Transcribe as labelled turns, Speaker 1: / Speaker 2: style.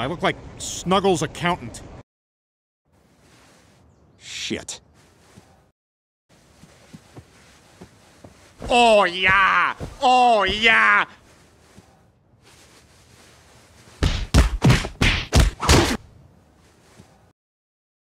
Speaker 1: I look like Snuggles' accountant.
Speaker 2: Shit.
Speaker 3: Oh yeah! Oh yeah!